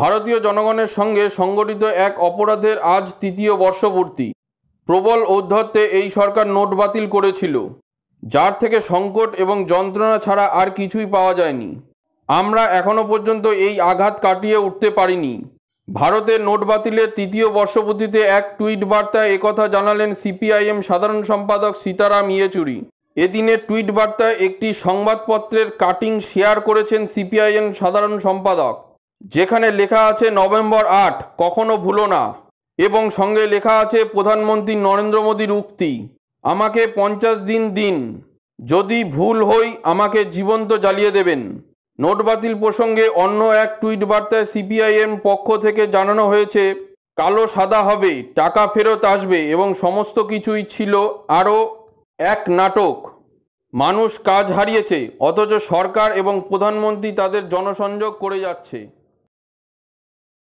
ভারতীয় জনগণের সঙ্গে সংগঠিত এক অপরাধের আজ তৃতীয় বর্ষপূর্তি প্রবল ঔদ্ধত্যে এই সরকার নোট বাতিল করেছিল যার থেকে সংকট এবং যন্ত্রণা ছাড়া আর কিছুই পাওয়া যায়নি আমরা এখনও পর্যন্ত এই আঘাত কাটিয়ে উঠতে পারিনি ভারতের নোট বাতিলের তৃতীয় বর্ষপূর্তিতে এক টুইট বার্তায় একথা জানালেন সিপিআইএম সাধারণ সম্পাদক সীতারাম ইয়েচুরি এদিনের টুইট বার্তায় একটি সংবাদপত্রের কাটিং শেয়ার করেছেন সিপিআইএম সাধারণ সম্পাদক যেখানে লেখা আছে নভেম্বর আট কখনো ভুলো না এবং সঙ্গে লেখা আছে প্রধানমন্ত্রী নরেন্দ্র মোদীর উক্তি আমাকে পঞ্চাশ দিন দিন যদি ভুল হই আমাকে জীবন্ত জ্বালিয়ে দেবেন নোট বাতিল প্রসঙ্গে অন্য এক টুইট বার্তায় সিপিআইএম পক্ষ থেকে জানানো হয়েছে কালো সাদা হবে টাকা ফেরত আসবে এবং সমস্ত কিছুই ছিল আরও এক নাটক মানুষ কাজ হারিয়েছে অথচ সরকার এবং প্রধানমন্ত্রী তাদের জনসংযোগ করে যাচ্ছে